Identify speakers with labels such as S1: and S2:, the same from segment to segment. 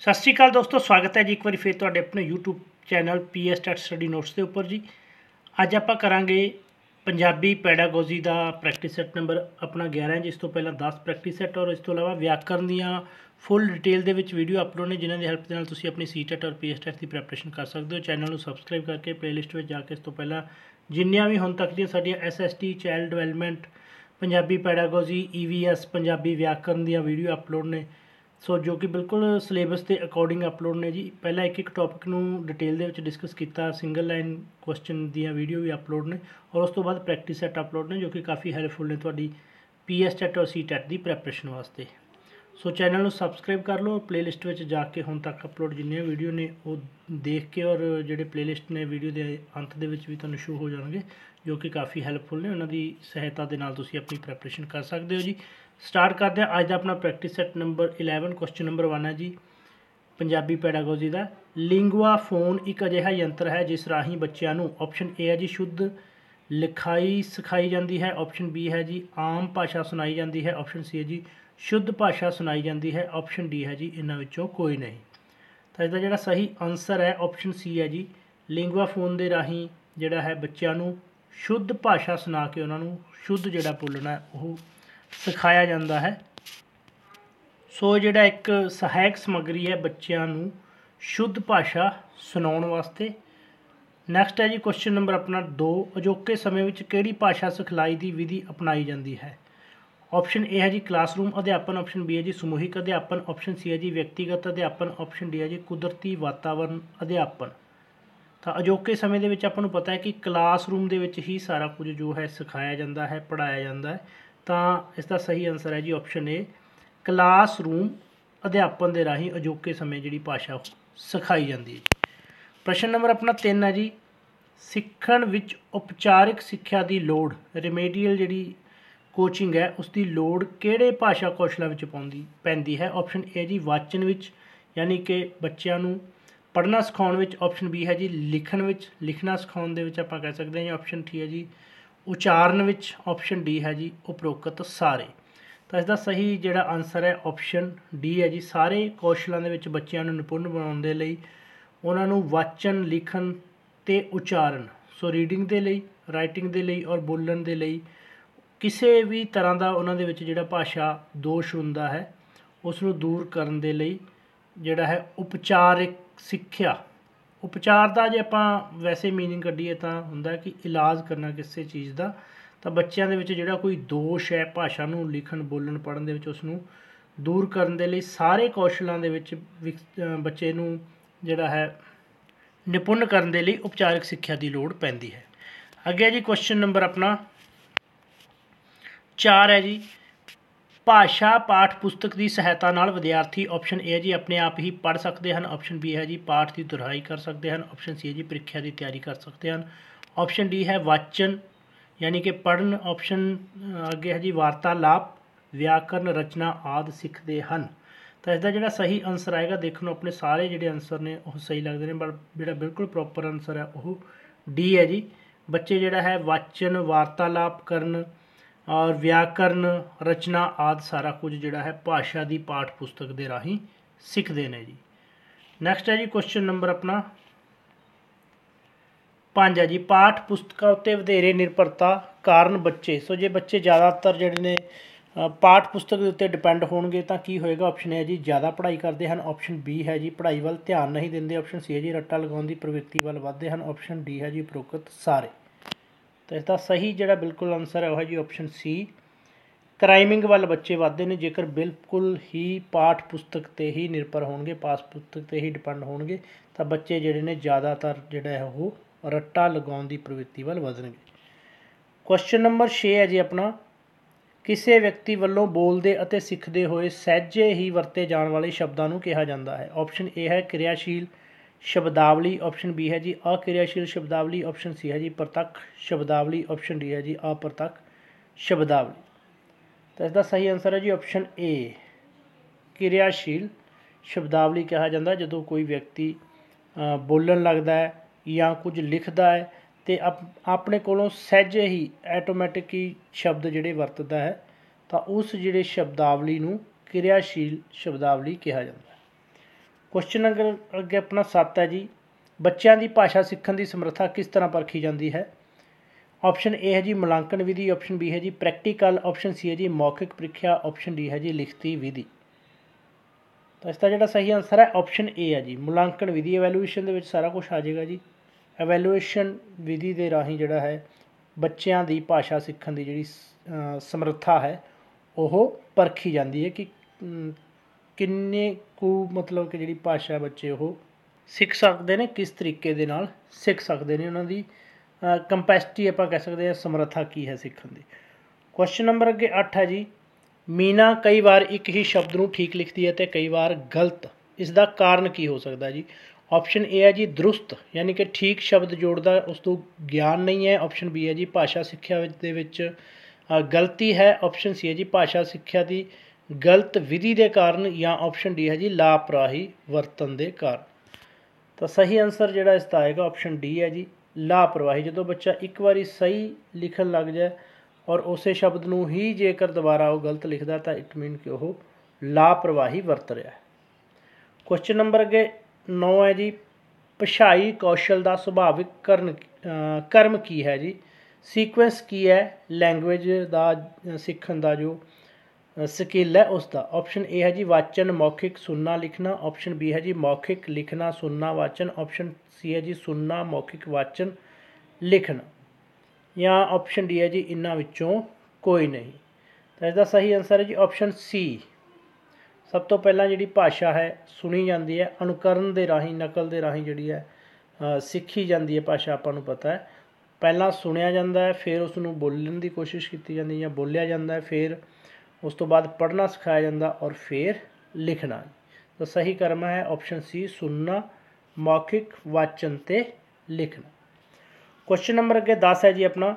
S1: ਸਤਿ ਸ਼੍ਰੀ ਅਕਾਲ ਦੋਸਤੋ ਸਵਾਗਤ ਹੈ ਜੀ ਇੱਕ ਵਾਰੀ ਫੇਰ ਤੁਹਾਡੇ ਆਪਣੇ YouTube channel PS Tech Study Notes ਦੇ ਉੱਪਰ ਜੀ ਅੱਜ ਆਪਾਂ ਕਰਾਂਗੇ ਪੰਜਾਬੀ ਪੈਡਾਗੋਜੀ ਦਾ ਪ੍ਰੈਕਟਿਸ ਸੈੱਟ ਨੰਬਰ ਆਪਣਾ 11 ਹੈ ਜਿਸ ਤੋਂ ਪਹਿਲਾਂ 10 ਪ੍ਰੈਕਟਿਸ ਸੈੱਟ ਔਰ ਇਸ ਤੋਂ ਇਲਾਵਾ ਵਿਆਕਰਨ ਦੀਆਂ ਫੁੱਲ ਡਿਟੇਲ ਦੇ ਵਿੱਚ ਵੀਡੀਓ ਅਪਲੋਡ ਨੇ ਜਿਨ੍ਹਾਂ ਦੀ ਹੈਲਪ ਦੇ ਨਾਲ ਤੁਸੀਂ ਆਪਣੀ CTET e ਔਰ PSTET ਦੀ ਪ੍ਰੈਪਰੇਸ਼ਨ ਕਰ ਸਕਦੇ ਹੋ ਚੈਨਲ ਨੂੰ ਸਬਸਕ੍ਰਾਈਬ ਕਰਕੇ ਪਲੇਲਿਸਟ ਵਿੱਚ ਜਾ ਕੇ ਇਸ ਤੋਂ ਪਹਿਲਾਂ ਜਿੰਨੀਆਂ ਵੀ ਹੁਣ ਤੱਕ ਦੀਆਂ ਸਾਡੀਆਂ SST child development Punjabi pedagogy EVS Punjabi ਵਿਆਕਰਨ ਦੀਆਂ ਵੀਡੀਓ ਅਪਲੋਡ ਨੇ ਸੋ ਜੋ ਕਿ ਬਿਲਕੁਲ ਸਿਲੇਬਸ ਦੇ ਅਕੋਰਡਿੰਗ ਅਪਲੋਡ ਨੇ ਜੀ ਪਹਿਲਾਂ ਇੱਕ ਇੱਕ ਟੌਪਿਕ ਨੂੰ ਡਿਟੇਲ ਦੇ ਵਿੱਚ ਡਿਸਕਸ ਕੀਤਾ ਸਿੰਗਲ ਲਾਈਨ ਕੁਐਸਚਨ ਦੀਆਂ ਵੀਡੀਓ ਵੀ ਅਪਲੋਡ ਨੇ ਔਰ ਉਸ ਤੋਂ ਬਾਅਦ ਪ੍ਰੈਕਟਿਸ ਸੈਟ ਅਪਲੋਡ ਨੇ ਜੋ ਕਿ ਕਾਫੀ ਹੈਲਪਫੁਲ ਨੇ ਤੁਹਾਡੀ ਪੀਐਸ ਟੈਟ ਔਰ ਸੀਟੈਟ ਦੀ ਪ੍ਰੈਪਰੇਸ਼ਨ ਵਾਸਤੇ ਸੋ ਚੈਨਲ ਨੂੰ ਸਬਸਕ੍ਰਾਈਬ ਕਰ ਲਓ ਪਲੇਲਿਸਟ ਵਿੱਚ ਜਾ ਕੇ ਹੁਣ ਤੱਕ ਅਪਲੋਡ ਜਿੰਨੀਆਂ ਵੀਡੀਓ ਨੇ ਉਹ ਦੇਖ ਕੇ ਔਰ ਜਿਹੜੇ ਪਲੇਲਿਸਟ ਨੇ ਵੀਡੀਓ ਦੇ ਅੰਤ ਦੇ ਵਿੱਚ ਵੀ ਤੁਹਾਨੂੰ ਸ਼ੋ ਹੋ ਜਾਣਗੇ ਜੋ ਕਿ ਕਾਫੀ ਹੈਲਪਫੁਲ ਨੇ ਉਹਨਾਂ ਦੀ ਸਹਾਇਤਾ ਦੇ ਨਾਲ ਤੁਸੀਂ ਆਪਣੀ ਪ੍ਰੈਪਰੇਸ਼ਨ ਕਰ ਸਕਦੇ ਹੋ ਜੀ ਸਟਾਰਟ ਕਰਦੇ ਆ ਅੱਜ ਦਾ ਆਪਣਾ practice set number 11 question number 1 ਹੈ ਜੀ ਪੰਜਾਬੀ ਪੈਡਾਗੋਜੀ ਦਾ ਲਿੰਗੁਆ ਫੋਨ ਇੱਕ ਅਜਿਹਾ ਯੰਤਰ ਹੈ ਜਿਸ ਰਾਹੀਂ ਬੱਚਿਆਂ ਨੂੰ ਆਪਸ਼ਨ ਏ ਹੈ ਜੀ ਸ਼ੁੱਧ ਲਿਖਾਈ ਸਿਖਾਈ ਜਾਂਦੀ ਹੈ ਆਪਸ਼ਨ ਬੀ ਹੈ ਜੀ ਆਮ ਭਾਸ਼ਾ ਸੁਣਾਈ ਜਾਂਦੀ ਹੈ ਆਪਸ਼ਨ ਸੀ ਹੈ ਜੀ ਸ਼ੁੱਧ ਭਾਸ਼ਾ ਸੁਣਾਈ ਜਾਂਦੀ ਹੈ ਆਪਸ਼ਨ ਡੀ ਹੈ ਜੀ ਇਹਨਾਂ ਵਿੱਚੋਂ ਕੋਈ ਨਹੀਂ ਤਾਂ ਇਸ ਦਾ ਜਿਹੜਾ ਸਹੀ ਆਨਸਰ ਹੈ ਆਪਸ਼ਨ ਸੀ ਹੈ ਜੀ ਲਿੰਗੁਆ ਫੋਨ ਦੇ ਰਾਹੀਂ ਜਿਹੜਾ ਹੈ ਬੱਚਿਆਂ ਨੂੰ ਸ਼ੁੱਧ ਭਾਸ਼ਾ ਸੁਣਾ ਕੇ ਉਹਨਾਂ ਨੂੰ ਸ਼ੁੱਧ ਜਿਹੜਾ ਬੋਲਣਾ ਉਹ ਸਿਖਾਇਆ ਜਾਂਦਾ ਹੈ ਸੋ ਜਿਹੜਾ ਇੱਕ ਸਹਾਇਕ ਸਮੱਗਰੀ ਹੈ ਬੱਚਿਆਂ ਨੂੰ ਸ਼ੁੱਧ ਭਾਸ਼ਾ ਸੁਣਾਉਣ ਵਾਸਤੇ ਨੈਕਸਟ ਹੈ ਜੀ ਕੁਐਸਚਨ ਨੰਬਰ ਆਪਣਾ 2 ਅਜੋਕੇ ਸਮੇਂ ਵਿੱਚ ਕਿਹੜੀ ਭਾਸ਼ਾ ਸਿਖਲਾਈ ਦੀ ਵਿਧੀ ਅਪਣਾਈ ਜਾਂਦੀ ਹੈ ਆਪਸ਼ਨ A ਹੈ ਜੀ ਕਲਾਸਰੂਮ ਅਧਿਆਪਨ ਆਪਸ਼ਨ B ਹੈ ਜੀ ਸਮੂਹਿਕ ਅਧਿਆਪਨ ਆਪਸ਼ਨ C ਹੈ ਜੀ ਵਿਅਕਤੀਗਤ ਅਧਿਆਪਨ ਆਪਸ਼ਨ D ਹੈ ਜੀ ਕੁਦਰਤੀ ਵਾਤਾਵਰਣ ਅਧਿਆਪਨ ਤਾਂ ਅਜੋਕੇ ਸਮੇਂ ਦੇ ਵਿੱਚ ਆਪਾਂ ਨੂੰ ਪਤਾ ਹੈ ਕਿ ਕਲਾਸਰੂਮ ਦੇ ਵਿੱਚ ਹੀ ਸਾਰਾ ਕੁਝ ਜੋ ਹੈ ਸਿਖਾਇਆ ਜਾਂਦਾ ਹੈ ਪੜਾਇਆ ਜਾਂਦਾ ਹੈ ਤਾਂ ਇਸ ਦਾ ਸਹੀ ਆਨਸਰ ਹੈ ਜੀ ਆਪਸ਼ਨ ਏ ਕਲਾਸਰੂਮ ਅਧਿਆਪਨ ਦੇ ਰਾਹੀਂ ਅਜੋਕੇ ਸਮੇਂ ਜਿਹੜੀ ਭਾਸ਼ਾ ਸਿਖਾਈ ਜਾਂਦੀ ਹੈ ਪ੍ਰਸ਼ਨ ਨੰਬਰ ਆਪਣਾ 3 ਹੈ ਜੀ ਸਿੱਖਣ ਵਿੱਚ ਉਪਚਾਰਿਕ ਸਿੱਖਿਆ ਦੀ ਲੋੜ ਰਿਮੇਡੀਅਲ ਜਿਹੜੀ ਕੋਚਿੰਗ ਹੈ ਉਸ ਦੀ ਲੋੜ ਕਿਹੜੇ ਭਾਸ਼ਾ ਕੌਸ਼ਲਾਂ ਵਿੱਚ ਪਾਉਂਦੀ ਪੈਂਦੀ ਹੈ ਆਪਸ਼ਨ ਏ ਜੀ ਵਾਚਨ ਵਿੱਚ ਯਾਨੀ ਕਿ ਬੱਚਿਆਂ ਨੂੰ ਪੜਨਾ ਸਿਖਾਉਣ ਵਿੱਚ ਆਪਸ਼ਨ ਬੀ ਹੈ ਜੀ ਲਿਖਣ ਵਿੱਚ ਲਿਖਣਾ ਸਿਖਾਉਣ ਦੇ ਵਿੱਚ ਆਪਾਂ ਕਹਿ ਸਕਦੇ ਹਾਂ ਆਪਸ਼ਨ ਠੀਕ ਹੈ ਜੀ ਉਚਾਰਨ ਵਿੱਚ ਆਪਸ਼ਨ ਡੀ ਹੈ ਜੀ ਉਪਰੋਕਤ ਸਾਰੇ ਤਾਂ ਇਸ ਦਾ ਸਹੀ ਜਿਹੜਾ ਆਨਸਰ ਹੈ ਆਪਸ਼ਨ ਡੀ ਹੈ ਜੀ ਸਾਰੇ ਕੌਸ਼ਲਾਂ ਦੇ ਵਿੱਚ ਬੱਚਿਆਂ ਨੂੰ ਨਿਪੁੰਨ ਬਣਾਉਣ ਦੇ ਲਈ ਉਹਨਾਂ ਨੂੰ ਵਾਚਨ ਲਿਖਣ ਤੇ ਉਚਾਰਨ ਸੋ ਰੀਡਿੰਗ ਦੇ ਲਈ ਰਾਈਟਿੰਗ ਦੇ ਲਈ ਔਰ ਬੋਲਣ ਦੇ ਲਈ ਕਿਸੇ ਵੀ ਤਰ੍ਹਾਂ ਦਾ ਉਹਨਾਂ ਦੇ ਵਿੱਚ ਜਿਹੜਾ ਭਾਸ਼ਾ ਦੋਸ਼ ਹੁੰਦਾ ਹੈ ਉਸ ਨੂੰ ਦੂਰ ਕਰਨ ਦੇ ਲਈ ਜਿਹੜਾ ਹੈ ਉਪਚਾਰਿਕ ਸਿੱਖਿਆ ਉਪਚਾਰ ਦਾ ਜੇ ਆਪਾਂ ਵੈਸੇ मीनिंग ਕੱਢੀਏ ਤਾਂ ਹੁੰਦਾ ਕਿ ਇਲਾਜ ਕਰਨਾ ਕਿਸੇ ਚੀਜ਼ ਦਾ ਤਾਂ ਬੱਚਿਆਂ ਦੇ ਵਿੱਚ ਜਿਹੜਾ ਕੋਈ ਦੋਸ਼ ਹੈ ਭਾਸ਼ਾ ਨੂੰ ਲਿਖਣ ਬੋਲਣ ਪੜਨ ਦੇ ਵਿੱਚ ਉਸ ਨੂੰ ਦੂਰ ਕਰਨ ਦੇ ਲਈ ਸਾਰੇ ਕੌਸ਼ਲਾਂ ਦੇ ਵਿੱਚ ਬੱਚੇ ਨੂੰ ਜਿਹੜਾ ਹੈ ਨਿਪੁੰਨ ਕਰਨ ਦੇ ਲਈ ਉਪਚਾਰਿਕ ਸਿੱਖਿਆ ਦੀ ਲੋੜ ਪੈਂਦੀ ਹੈ ਅੱਗੇ ਜੀ ਕੁਐਸਚਨ ਨੰਬਰ ਆਪਣਾ 4 ਹੈ ਜੀ ਭਾਸ਼ਾ ਪਾਠ ਪੁਸਤਕ ਦੀ ਸਹਾਇਤਾ ਨਾਲ ਵਿਦਿਆਰਥੀ ਆਪਸ਼ਨ ਏ ਹੈ ਜੀ ਆਪਣੇ ਆਪ ਹੀ ਪੜ੍ਹ ਸਕਦੇ ਹਨ ਆਪਸ਼ਨ ਬੀ ਹੈ ਜੀ ਪਾਠ ਦੀ ਦੁਹਰਾਈ ਕਰ ਸਕਦੇ ਹਨ ਆਪਸ਼ਨ ਸੀ ਹੈ ਜੀ ਪ੍ਰੀਖਿਆ ਦੀ ਤਿਆਰੀ ਕਰ ਸਕਦੇ ਹਨ ਆਪਸ਼ਨ ਡੀ ਹੈ ਵਾਚਨ ਯਾਨੀ ਕਿ ਪੜਨ ਆਪਸ਼ਨ ਅੱਗੇ ਹੈ ਜੀ ਵਾਰਤਾਲਾਪ ਵਿਆਕਰਨ ਰਚਨਾ ਆਦ ਸਿੱਖਦੇ ਹਨ ਤਾਂ ਇਸ ਦਾ ਜਿਹੜਾ ਸਹੀ ਆਨਸਰ ਆਏਗਾ ਦੇਖਣ ਨੂੰ ਆਪਣੇ ਸਾਰੇ ਜਿਹੜੇ ਆਨਸਰ ਨੇ ਉਹ ਸਹੀ ਲੱਗਦੇ ਨੇ ਪਰ ਜਿਹੜਾ ਬਿਲਕੁਲ ਪ੍ਰੋਪਰ ਆਨਸਰ ਹੈ ਉਹ ਡੀ ਹੈ ਜੀ ਬੱਚੇ ਜਿਹੜਾ ਹੈ ਵਾਚਨ ਵਾਰਤਾਲਾਪ ਕਰਨ ਔਰ ਵਿਆਕਰਨ ਰਚਨਾ ਆਦ ਸਾਰਾ ਕੁਝ ਜਿਹੜਾ ਹੈ ਭਾਸ਼ਾ ਦੀ ਪਾਠ ਪੁਸਤਕ ਦੇ ਰਾਹੀਂ ਸਿੱਖਦੇ ਨੇ ਜੀ ਨੈਕਸਟ ਹੈ ਜੀ ਕੁਐਸਚਨ ਨੰਬਰ ਆਪਣਾ 5 ਹੈ ਜੀ ਪਾਠ ਪੁਸਤਕਾਂ ਉੱਤੇ ਵਧੇਰੇ ਨਿਰਭਰਤਾ ਕਾਰਨ ਬੱਚੇ ਸੋ ਜੇ ਬੱਚੇ ਜ਼ਿਆਦਾਤਰ ਜਿਹੜੇ ਨੇ ਪਾਠ ਪੁਸਤਕ ਦੇ ਉੱਤੇ ਡਿਪੈਂਡ ਹੋਣਗੇ ਤਾਂ ਕੀ ਹੋਏਗਾ ਆਪਸ਼ਨ ਹੈ ਜੀ ਜ਼ਿਆਦਾ ਪੜ੍ਹਾਈ ਕਰਦੇ ਹਨ ਆਪਸ਼ਨ ਬੀ ਹੈ ਜੀ ਪੜ੍ਹਾਈ ਵੱਲ ਧਿਆਨ ਨਹੀਂ ਦਿੰਦੇ ਆਪਸ਼ਨ ਸੀ ਹੈ ਜੀ ਰੱਟਾ ਲਗਾਉਣ ਦੀ ਪ੍ਰਵਿਰਤੀ ਵੱਲ ਵੱਧਦੇ ਹਨ ਆਪਸ਼ਨ ਡੀ ਹੈ ਜੀ ਉਪਰੋਕਤ ਸਾਰੇ ਤਾਂ ਇਸ ਦਾ ਸਹੀ ਜਿਹੜਾ ਬਿਲਕੁਲ ਆਨਸਰ ਹੈ ਉਹ ਹੈ ਜੀ ਆਪਸ਼ਨ ਸੀ ਕ੍ਰਾਈਮਿੰਗ ਵੱਲ ਬੱਚੇ ਵੱਧਦੇ ਨੇ ਜੇਕਰ ਬਿਲਕੁਲ ਹੀ ਪਾਠ ਪੁਸਤਕ ਤੇ ਹੀ ਨਿਰਭਰ ਹੋਣਗੇ ਪਾਠ ਪੁਸਤਕ ਤੇ ਹੀ ਡਿਪੈਂਡ ਹੋਣਗੇ ਤਾਂ ਬੱਚੇ ਜਿਹੜੇ ਨੇ ਜ਼ਿਆਦਾਤਰ ਜਿਹੜਾ ਹੈ ਉਹ ਰੱਟਾ ਲਗਾਉਣ ਦੀ ਪ੍ਰਵਿਰਤੀ ਵੱਲ ਵਧਣਗੇ ਕੁਐਸਚਨ ਨੰਬਰ 6 ਹੈ ਜੀ ਆਪਣਾ ਕਿਸੇ ਵਿਅਕਤੀ ਵੱਲੋਂ ਬੋਲਦੇ ਅਤੇ ਸਿੱਖਦੇ ਹੋਏ ਸਹਿਜੇ ਹੀ ਵਰਤੇ ਜਾਣ ਵਾਲੇ ਸ਼ਬਦਾਂ ਨੂੰ ਕਿਹਾ ਜਾਂਦਾ ਹੈ ਆਪਸ਼ਨ A ਹੈ ਕਿਰਿਆਸ਼ੀਲ ਸ਼ਬਦਾਵਲੀ ਆਪਸ਼ਨ ਬੀ ਹੈ ਜੀ ਅਕਿਰਿਆਸ਼ੀਲ ਸ਼ਬਦਾਵਲੀ ਆਪਸ਼ਨ ਸੀ ਹੈ ਜੀ ਪ੍ਰਤੱਖ ਸ਼ਬਦਾਵਲੀ ਆਪਸ਼ਨ ਡੀ ਹੈ ਜੀ ਅਪ੍ਰਤੱਖ ਸ਼ਬਦਾਵਲੀ ਤਾਂ ਇਸ ਦਾ ਸਹੀ ਆਨਸਰ ਹੈ ਜੀ ਆਪਸ਼ਨ ਏ ਕਿਰਿਆਸ਼ੀਲ ਸ਼ਬਦਾਵਲੀ ਕਿਹਾ ਜਾਂਦਾ ਜਦੋਂ ਕੋਈ ਵਿਅਕਤੀ ਬੋਲਣ ਲੱਗਦਾ ਹੈ ਜਾਂ ਕੁਝ ਲਿਖਦਾ ਹੈ ਤੇ ਆਪਣੇ ਕੋਲੋਂ ਸਹਿਜੇ ਹੀ ਆਟੋਮੈਟਿਕ ਹੀ ਸ਼ਬਦ ਜਿਹੜੇ ਵਰਤਦਾ ਹੈ ਤਾਂ ਉਸ ਜਿਹੜੇ ਸ਼ਬਦਾਵਲੀ ਨੂੰ ਕਿਰਿਆਸ਼ੀਲ ਸ਼ਬਦਾਵਲੀ ਕਿਹਾ ਜਾਂਦਾ ਹੈ ਕੁਐਸਚਨ ਨੰਬਰ ਅੱਗੇ ਆਪਣਾ 7 ਹੈ ਜੀ ਬੱਚਿਆਂ ਦੀ ਭਾਸ਼ਾ ਸਿੱਖਣ ਦੀ ਸਮਰੱਥਾ ਕਿਸ ਤਰ੍ਹਾਂ ਪਰਖੀ ਜਾਂਦੀ ਹੈ ਆਪਸ਼ਨ A ਹੈ ਜੀ ਮੁਲਾਂਕਣ ਵਿਧੀ ਆਪਸ਼ਨ B ਹੈ ਜੀ ਪ੍ਰੈਕਟੀਕਲ ਆਪਸ਼ਨ C ਹੈ ਜੀ ਮੌਖਿਕ ਪ੍ਰੀਖਿਆ ਆਪਸ਼ਨ D ਹੈ ਜੀ ਲਿਖਤੀ ਵਿਧੀ ਤਾਂ ਇਸ ਦਾ ਜਿਹੜਾ ਸਹੀ ਆਨਸਰ ਹੈ ਆਪਸ਼ਨ A ਹੈ ਜੀ ਮੁਲਾਂਕਣ ਵਿਧੀ ਇਵੈਲੂਏਸ਼ਨ ਦੇ ਵਿੱਚ ਸਾਰਾ ਕੁਝ ਆ ਜਾਏਗਾ ਜੀ ਇਵੈਲੂਏਸ਼ਨ ਵਿਧੀ ਦੇ ਰਾਹੀਂ ਜਿਹੜਾ ਹੈ ਬੱਚਿਆਂ ਦੀ ਭਾਸ਼ਾ ਸਿੱਖਣ ਦੀ ਜਿਹੜੀ ਸਮਰੱਥਾ ਹੈ ਉਹ ਪਰਖੀ ਜਾਂਦੀ ਹੈ ਕਿ ਕਿੰਨੇ ਕੁ ਮਤਲਬ ਕਿ ਜਿਹੜੀ ਭਾਸ਼ਾ ਬੱਚੇ ਉਹ ਸਿੱਖ ਸਕਦੇ ਨੇ ਕਿਸ ਤਰੀਕੇ ਦੇ ਨਾਲ ਸਿੱਖ ਸਕਦੇ ਨੇ ਉਹਨਾਂ ਦੀ ਕੰਪੈਸਿਟੀ ਆਪਾਂ ਕਹਿ ਸਕਦੇ ਹਾਂ ਸਮਰੱਥਾ ਕੀ ਹੈ ਸਿੱਖਣ ਦੀ ਕੁਐਸਚਨ ਨੰਬਰ ਅੱਗੇ 8 ਹੈ ਜੀ ਮੀਨਾ ਕਈ ਵਾਰ ਇੱਕ ਹੀ ਸ਼ਬਦ ਨੂੰ ਠੀਕ ਲਿਖਦੀ ਹੈ ਤੇ ਕਈ ਵਾਰ ਗਲਤ ਇਸ ਦਾ ਕਾਰਨ ਕੀ ਹੋ ਸਕਦਾ ਜੀ ਆਪਸ਼ਨ A ਹੈ ਜੀ ਦਰੁਸਤ ਯਾਨੀ ਕਿ ਠੀਕ ਸ਼ਬਦ ਜੋੜਦਾ ਉਸ ਤੋਂ ਗਿਆਨ ਨਹੀਂ ਹੈ ਆਪਸ਼ਨ B ਹੈ ਜੀ ਭਾਸ਼ਾ ਸਿੱਖਿਆ ਵਿੱਚ ਦੇ ਵਿੱਚ ਗਲਤੀ ਹੈ ਆਪਸ਼ਨ ਸੀ ਹੈ ਜੀ ਭਾਸ਼ਾ ਸਿੱਖਿਆ ਦੀ ਗਲਤ ਵਿਧੀ ਦੇ ਕਾਰਨ ਜਾਂ ਆਪਸ਼ਨ ਡੀ ਹੈ ਜੀ ਲਾਪਰਾਹੀ ਵਰਤਨ ਦੇ ਕਾਰਨ ਤਾਂ ਸਹੀ ਆਨਸਰ ਜਿਹੜਾ ਇਸ ਦਾ ਆਏਗਾ ਆਪਸ਼ਨ ਡੀ ਹੈ ਜੀ ਲਾਪਰਵਾਹੀ ਜਦੋਂ ਬੱਚਾ ਇੱਕ ਵਾਰੀ ਸਹੀ ਲਿਖਣ ਲੱਗ ਜਾਏ ਔਰ ਉਸੇ ਸ਼ਬਦ ਨੂੰ ਹੀ ਜੇਕਰ ਦੁਬਾਰਾ ਉਹ ਗਲਤ ਲਿਖਦਾ ਤਾਂ ਇਟ ਮੀਨ ਕਿ ਉਹ ਲਾਪਰਵਾਹੀ ਵਰਤ ਰਿਹਾ ਹੈ ਕੁਐਸਚਨ ਨੰਬਰ ਅਗੇ 9 ਹੈ ਜੀ ਪਛਾਈ ਕੌਸ਼ਲ ਦਾ ਸੁਭਾਵਿਕ ਕਰਨ ਕਰਮ ਕੀ ਹੈ ਜੀ ਸੀਕੁਐਂਸ ਕੀ ਹੈ ਲੈਂਗੁਏਜ ਦਾ ਸਿੱਖਣ ਦਾ ਜੋ ਸਕਿੱਲ ਹੈ ਉਸ ਦਾ ਆਪਸ਼ਨ ਏ ਹੈ ਜੀ ਵਾਚਨ ਮੌਖਿਕ ਸੁਣਨਾ ਲਿਖਣਾ ਆਪਸ਼ਨ ਬੀ ਹੈ ਜੀ ਮੌਖਿਕ ਲਿਖਣਾ ਸੁਣਨਾ ਵਾਚਨ ਆਪਸ਼ਨ ਸੀ ਹੈ ਜੀ ਸੁਣਨਾ ਮੌਖਿਕ ਵਾਚਨ ਲਿਖਣਾ ਜਾਂ ਆਪਸ਼ਨ ਡੀ ਹੈ ਜੀ ਇਨ੍ਹਾਂ ਵਿੱਚੋਂ ਕੋਈ ਨਹੀਂ ਤਾਂ ਇਸ ਦਾ ਸਹੀ ਆਨਸਰ ਹੈ ਜੀ ਆਪਸ਼ਨ ਸੀ ਸਭ ਤੋਂ ਪਹਿਲਾਂ ਜਿਹੜੀ ਭਾਸ਼ਾ ਹੈ ਸੁਣੀ ਜਾਂਦੀ ਹੈ ਅਨੁਕਰਨ ਦੇ ਰਾਹੀਂ ਨਕਲ ਦੇ ਰਾਹੀਂ ਜਿਹੜੀ ਹੈ ਸਿੱਖੀ ਜਾਂਦੀ ਹੈ ਭਾਸ਼ਾ ਆਪਾਂ ਨੂੰ ਪਤਾ ਹੈ ਪਹਿਲਾਂ ਸੁਣਿਆ ਜਾਂਦਾ ਹੈ ਫਿਰ ਉਸ ਨੂੰ ਬੋਲਣ ਦੀ ਕੋਸ਼ਿਸ਼ ਕੀਤੀ ਜਾਂਦੀ ਹੈ ਜਾਂ ਬੋਲਿਆ ਜਾਂਦਾ ਹੈ ਫਿਰ ਉਸ ਤੋਂ ਬਾਅਦ ਪੜ੍ਹਨਾ ਸਿਖਾਇਆ ਜਾਂਦਾ ਔਰ ਫਿਰ ਲਿਖਣਾ ਤਾਂ ਸਹੀ ਕਰਮ ਹੈ ਆਪਸ਼ਨ ਸੀ ਸੁਣਨਾ ਮੌਖਿਕ ਵਾਚਨ ਤੇ ਲਿਖਣਾ ਕੁਐਸਚਨ ਨੰਬਰ ਅੱਗੇ 10 ਹੈ ਜੀ ਆਪਣਾ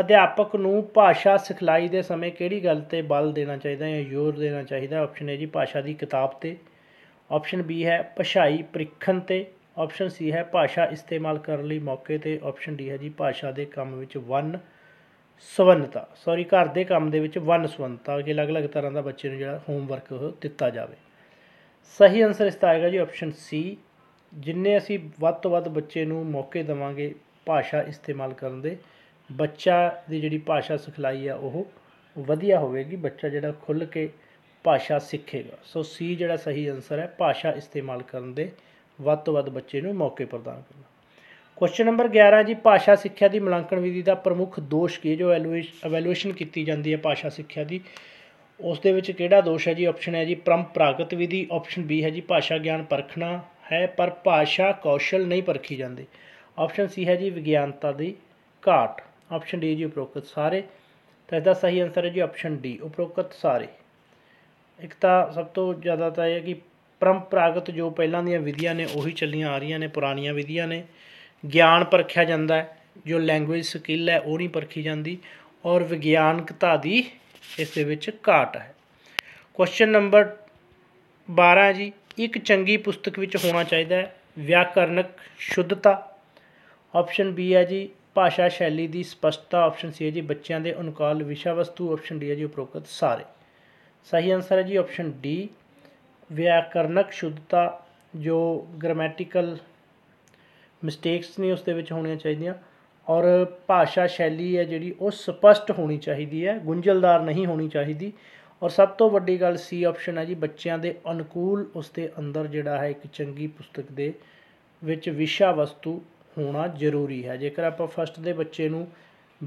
S1: ਅਧਿਆਪਕ ਨੂੰ ਭਾਸ਼ਾ ਸਿਖਲਾਈ ਦੇ ਸਮੇਂ ਕਿਹੜੀ ਗੱਲ ਤੇ ਬਲ ਦੇਣਾ ਚਾਹੀਦਾ ਹੈ ਜ਼ੋਰ ਦੇਣਾ ਚਾਹੀਦਾ ਆਪਸ਼ਨ ਹੈ ਜੀ ਭਾਸ਼ਾ ਦੀ ਕਿਤਾਬ ਤੇ ਆਪਸ਼ਨ ਬੀ ਹੈ ਭਾਸ਼ਾਈ ਪ੍ਰੀਖਣ ਤੇ ਆਪਸ਼ਨ ਸੀ ਹੈ ਭਾਸ਼ਾ ਇਸਤੇਮਾਲ ਕਰਨ ਲਈ ਮੌਕੇ ਤੇ ਆਪਸ਼ਨ ਡੀ ਹੈ ਜੀ ਭਾਸ਼ਾ ਦੇ ਕੰਮ ਵਿੱਚ ਵਨ ਸਵੰਨਤਾ ਸੌਰੀ ਘਰ ਦੇ ਕੰਮ ਦੇ ਵਿੱਚ ਵਨ ਸਵੰਨਤਾ ਕਿ ਅਲੱਗ-ਅਲੱਗ ਤਰ੍ਹਾਂ ਦਾ ਬੱਚੇ ਨੂੰ ਜਿਹੜਾ ਹੋਮਵਰਕ ਉਹ ਦਿੱਤਾ ਜਾਵੇ ਸਹੀ ਆਨਸਰ ਇਸ ਦਾ ਆਏਗਾ ਜੀ ਆਪਸ਼ਨ ਸੀ ਜਿੰਨੇ ਅਸੀਂ ਵੱਧ ਤੋਂ ਵੱਧ ਬੱਚੇ ਨੂੰ ਮੌਕੇ ਦਵਾਂਗੇ ਭਾਸ਼ਾ ਇਸਤੇਮਾਲ ਕਰਨ ਦੇ ਬੱਚਾ ਦੀ ਜਿਹੜੀ ਭਾਸ਼ਾ ਸਿਖਲਾਈ ਆ ਉਹ ਵਧੀਆ ਹੋਵੇਗੀ ਬੱਚਾ ਜਿਹੜਾ ਖੁੱਲ ਕੇ ਭਾਸ਼ਾ ਸਿੱਖੇਗਾ ਸੋ ਸੀ ਜਿਹੜਾ ਸਹੀ ਆਨਸਰ ਹੈ ਭਾਸ਼ਾ ਇਸਤੇਮਾਲ ਕਰਨ ਦੇ ਵੱਧ ਤੋਂ ਵੱਧ ਬੱਚੇ ਨੂੰ ਮੌਕੇ ਪ੍ਰਦਾਨ ਕਰਨ ਕੁਐਸਚਨ ਨੰਬਰ 11 ਜੀ ਭਾਸ਼ਾ ਸਿੱਖਿਆ ਦੀ ਮੁਲਾਂਕਣ ਵਿਧੀ ਦਾ ਪ੍ਰਮੁੱਖ ਦੋਸ਼ ਕੀ ਜੋ ਐਵੈਲੂਏਸ਼ਨ ਕੀਤੀ ਜਾਂਦੀ ਹੈ ਭਾਸ਼ਾ ਸਿੱਖਿਆ ਦੀ ਉਸ ਦੇ ਵਿੱਚ ਕਿਹੜਾ ਦੋਸ਼ ਹੈ ਜੀ ਆਪਸ਼ਨ ਹੈ ਜੀ ਪਰੰਪਰਾਗਤ ਵਿਧੀ ਆਪਸ਼ਨ ਬੀ ਹੈ ਜੀ ਭਾਸ਼ਾ ਗਿਆਨ ਪਰਖਣਾ ਹੈ ਪਰ ਭਾਸ਼ਾ ਕੌਸ਼ਲ ਨਹੀਂ ਪਰਖੀ ਜਾਂਦੇ ਆਪਸ਼ਨ ਸੀ ਹੈ ਜੀ ਵਿਗਿਆਨਤਾ ਦੀ ਘਾਟ ਆਪਸ਼ਨ ਡੀ ਜੀ ਉਪਰੋਕਤ ਸਾਰੇ ਤਾਂ ਇਹਦਾ ਸਹੀ ਆਨਸਰ ਹੈ ਜੀ ਆਪਸ਼ਨ ਡੀ ਉਪਰੋਕਤ ਸਾਰੇ ਇੱਕ ਤਾਂ ਸਭ ਤੋਂ ਜ਼ਿਆਦਾ ਤਾਂ ਇਹ ਹੈ ਕਿ ਪਰੰਪਰਾਗਤ ਜੋ ਪਹਿਲਾਂ ਦੀਆਂ ਵਿਧੀਆਂ ਨੇ ਉਹੀ ਚੱਲੀਆਂ ਆ ਰਹੀਆਂ ਨੇ ਪੁਰਾਣੀਆਂ ਵਿਧੀਆਂ ਨੇ ਗਿਆਨ ਪਰਖਿਆ ਜਾਂਦਾ ਜੋ ਲੈਂਗੁਏਜ ਸਕਿੱਲ ਹੈ ਉਹ ਨਹੀਂ ਪਰਖੀ ਜਾਂਦੀ ਔਰ ਵਿਗਿਆਨਕਤਾ ਦੀ ਇਸ ਦੇ ਵਿੱਚ ਘਾਟ ਹੈ ਕੁਐਸਚਨ ਨੰਬਰ 12 ਜੀ ਇੱਕ ਚੰਗੀ ਪੁਸਤਕ ਵਿੱਚ ਹੋਣਾ ਚਾਹੀਦਾ ਹੈ ਵਿਆਕਰਨਕ ਸ਼ੁੱਧਤਾ ਆਪਸ਼ਨ ਬੀ ਹੈ ਜੀ ਭਾਸ਼ਾ ਸ਼ੈਲੀ ਦੀ ਸਪਸ਼ਟਤਾ ਆਪਸ਼ਨ ਸੀ ਹੈ ਜੀ ਬੱਚਿਆਂ ਦੇ ਅਨੁਕਾਲ ਵਿਸ਼ਾ ਵਸਤੂ ਆਪਸ਼ਨ ਡੀ ਹੈ ਜੀ ਉਪਰੋਕਤ ਸਾਰੇ ਸਹੀ ਆਨਸਰ ਹੈ ਜੀ ਆਪਸ਼ਨ ਡੀ ਵਿਆਕਰਨਕ ਸ਼ੁੱਧਤਾ ਜੋ ਗ੍ਰਾਮੈਟੀਕਲ ਮਿਸਟੇਕਸ ਨਹੀਂ ਉਸ ਦੇ ਵਿੱਚ ਹੋਣੀਆਂ ਚਾਹੀਦੀਆਂ ਔਰ ਭਾਸ਼ਾ ਸ਼ੈਲੀ ਹੈ ਜਿਹੜੀ ਉਹ ਸਪਸ਼ਟ ਹੋਣੀ ਚਾਹੀਦੀ ਹੈ ਗੁੰਝਲਦਾਰ ਨਹੀਂ ਹੋਣੀ ਚਾਹੀਦੀ ਔਰ ਸਭ ਤੋਂ ਵੱਡੀ ਗੱਲ ਸੀ ਆਪਸ਼ਨ ਹੈ ਜੀ ਬੱਚਿਆਂ ਦੇ ਅਨੁਕੂਲ ਉਸ ਦੇ ਅੰਦਰ ਜਿਹੜਾ ਹੈ ਇੱਕ ਚੰਗੀ ਪੁਸਤਕ ਦੇ ਵਿੱਚ ਵਿਸ਼ਾ ਵਸਤੂ ਹੋਣਾ ਜ਼ਰੂਰੀ ਹੈ ਜੇਕਰ ਆਪਾਂ ਫਸਟ ਦੇ ਬੱਚੇ ਨੂੰ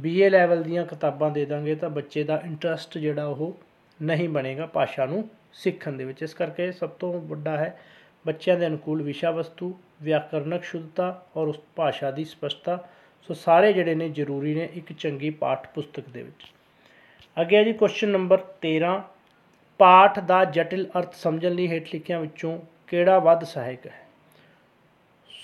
S1: ਬੀਏ ਲੈਵਲ ਦੀਆਂ ਕਿਤਾਬਾਂ ਦੇ ਦਾਂਗੇ ਤਾਂ ਬੱਚੇ ਦਾ ਇੰਟਰਸਟ ਜਿਹੜਾ ਉਹ ਨਹੀਂ ਬਣੇਗਾ ਭਾਸ਼ਾ ਨੂੰ ਸਿੱਖਣ ਦੇ ਵਿੱਚ ਇਸ ਕਰਕੇ ਸਭ ਤੋਂ ਵੱਡਾ ਹੈ ਬੱਚਿਆਂ ਦੇ ਅਨੁਕੂਲ ਵਿਸ਼ਾ ਵਸਤੂ ਵਿਆਕਰਨਕ ਸ਼ੁੱਧਤਾ ਔਰ ਉਸ ਭਾਸ਼ਾ ਦੀ ਸਪਸ਼ਟਤਾ ਸੋ ਸਾਰੇ ਜਿਹੜੇ ਨੇ ਜ਼ਰੂਰੀ ਨੇ ਇੱਕ ਚੰਗੀ ਪਾਠ ਪੁਸਤਕ ਦੇ ਵਿੱਚ ਅੱਗੇ ਹੈ ਜੀ ਕੁਐਸਚਨ ਨੰਬਰ 13 ਪਾਠ ਦਾ ਜਟਿਲ ਅਰਥ ਸਮਝਣ ਲਈ ਹੇਠ ਲਿਖਿਆਂ ਵਿੱਚੋਂ ਕਿਹੜਾ ਵੱਧ ਸਹਾਇਕ ਹੈ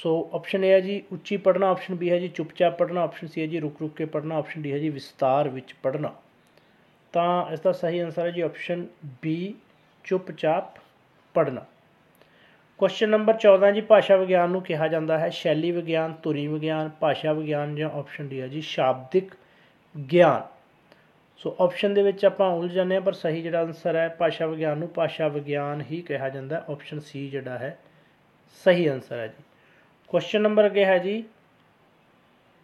S1: ਸੋ ਆਪਸ਼ਨ A ਹੈ ਜੀ ਉੱਚੀ ਪੜ੍ਹਨਾ ਆਪਸ਼ਨ B ਹੈ ਜੀ ਚੁੱਪਚਾਪ ਪੜ੍ਹਨਾ ਆਪਸ਼ਨ C ਹੈ ਜੀ ਰੁਕ ਰੁਕ ਕੇ ਪੜ੍ਹਨਾ ਆਪਸ਼ਨ D ਹੈ ਜੀ ਵਿਸਤਾਰ ਵਿੱਚ ਪੜ੍ਹਨਾ ਤਾਂ ਇਸ ਦਾ ਸਹੀ ਆਨਸਰ ਹੈ ਜੀ ਆਪਸ਼ਨ B ਚੁੱਪਚਾਪ ਪੜ੍ਹਨਾ ਕੁਐਸਚਨ ਨੰਬਰ 14 ਜੀ ਭਾਸ਼ਾ ਵਿਗਿਆਨ ਨੂੰ ਕਿਹਾ ਜਾਂਦਾ ਹੈ ਸ਼ੈਲੀ ਵਿਗਿਆਨ ਤੁਰੀ ਵਿਗਿਆਨ ਭਾਸ਼ਾ ਵਿਗਿਆਨ ਜਾਂ ਆਪਸ਼ਨ ਡੀ ਹੈ ਜੀ ਸ਼ਾਬਦਿਕ ਗਿਆਨ ਸੋ ਆਪਸ਼ਨ ਦੇ ਵਿੱਚ ਆਪਾਂ ਉਲਝ ਜਾਂਦੇ ਆ ਪਰ ਸਹੀ ਜਿਹੜਾ ਆਨਸਰ ਹੈ ਭਾਸ਼ਾ ਵਿਗਿਆਨ ਨੂੰ ਭਾਸ਼ਾ ਵਿਗਿਆਨ ਹੀ ਕਿਹਾ ਜਾਂਦਾ ਹੈ ਆਪਸ਼ਨ ਸੀ ਜਿਹੜਾ ਹੈ ਸਹੀ ਆਨਸਰ ਹੈ ਜੀ ਕੁਐਸਚਨ ਨੰਬਰ ਅੱਗੇ ਹੈ ਜੀ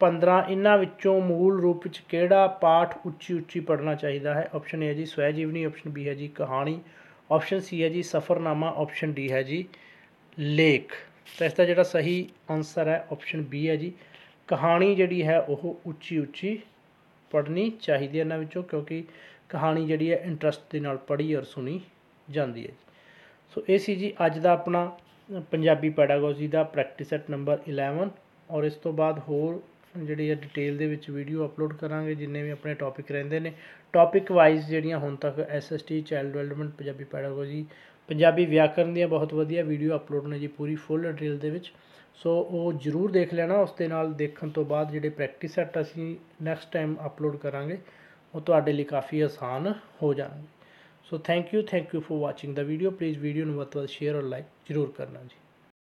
S1: 15 ਇਹਨਾਂ ਵਿੱਚੋਂ ਮੂਲ ਰੂਪ ਵਿੱਚ ਕਿਹੜਾ ਪਾਠ ਉੱਚੀ ਉੱਚੀ ਪੜ੍ਹਨਾ ਚਾਹੀਦਾ ਹੈ ਆਪਸ਼ਨ ਏ ਹੈ ਜੀ ਸਵੈ ਜੀਵਨੀ ਆਪਸ਼ਨ ਬੀ ਹੈ ਜੀ ਕਹਾਣੀ ਆਪਸ਼ਨ ਸੀ ਹੈ ਜੀ ਸਫਰਨਾਮਾ ਆਪਸ਼ਨ ਡੀ ਹੈ ਜੀ ਲੇਖ ਤਾਂ ਇਸ ਦਾ ਜਿਹੜਾ ਸਹੀ ਆਨਸਰ ਹੈ ਆਪਸ਼ਨ ਬੀ ਹੈ ਜੀ ਕਹਾਣੀ ਜਿਹੜੀ ਹੈ ਉਹ ਉੱਚੀ ਉੱਚੀ ਪੜ੍ਹਨੀ ਚਾਹੀਦੀ ਹੈ ਇਹਨਾਂ ਵਿੱਚੋਂ ਕਿਉਂਕਿ ਕਹਾਣੀ ਜਿਹੜੀ ਹੈ ਇੰਟਰਸਟ ਦੇ ਨਾਲ ਪੜ੍ਹੀ ਔਰ ਸੁਣੀ ਜਾਂਦੀ ਹੈ ਸੋ ਇਹ ਸੀ ਜੀ ਅੱਜ ਦਾ ਆਪਣਾ ਪੰਜਾਬੀ ਪੈਡਾਗੋਜੀ ਦਾ ਪ੍ਰੈਕਟਿਸ ਸੈਟ ਨੰਬਰ 11 ਔਰ ਇਸ ਤੋਂ ਬਾਅਦ ਹੋਰ ਜਿਹੜੀ ਹੈ ਡਿਟੇਲ ਦੇ ਵਿੱਚ ਵੀਡੀਓ ਅਪਲੋਡ ਕਰਾਂਗੇ ਜਿੰਨੇ ਵੀ ਆਪਣੇ ਟੌਪਿਕ ਰਹਿੰਦੇ ਨੇ ਟੌਪਿਕ ਵਾਈਜ਼ ਜਿਹੜੀਆਂ ਹੁਣ ਤੱਕ SST child development Punjabi pedagogy Punjabi ਵਿਆਕਰਨ ਦੀਆਂ ਬਹੁਤ ਵਧੀਆ ਵੀਡੀਓ ਅਪਲੋਡ ਨੇ ਜੀ ਪੂਰੀ ਫੁੱਲ ਡਿਟੇਲ ਦੇ ਵਿੱਚ ਸੋ ਉਹ ਜਰੂਰ ਦੇਖ ਲੈਣਾ ਉਸ ਦੇ ਨਾਲ ਦੇਖਣ ਤੋਂ ਬਾਅਦ ਜਿਹੜੇ ਪ੍ਰੈਕਟਿਸ ਸੈਟ ਅਸੀਂ ਨੈਕਸਟ ਟਾਈਮ ਅਪਲੋਡ ਕਰਾਂਗੇ ਉਹ ਤੁਹਾਡੇ ਲਈ ਕਾਫੀ ਆਸਾਨ ਹੋ ਜਾਣਗੇ so thank you thank you for watching the video please video ਨੂੰ ਵੱਧ ਤੋਂ ਵੱਧ ਸ਼ੇਅਰ ਔਰ ਲਾਈਕ ਜਰੂਰ ਕਰਨਾ ਜੀ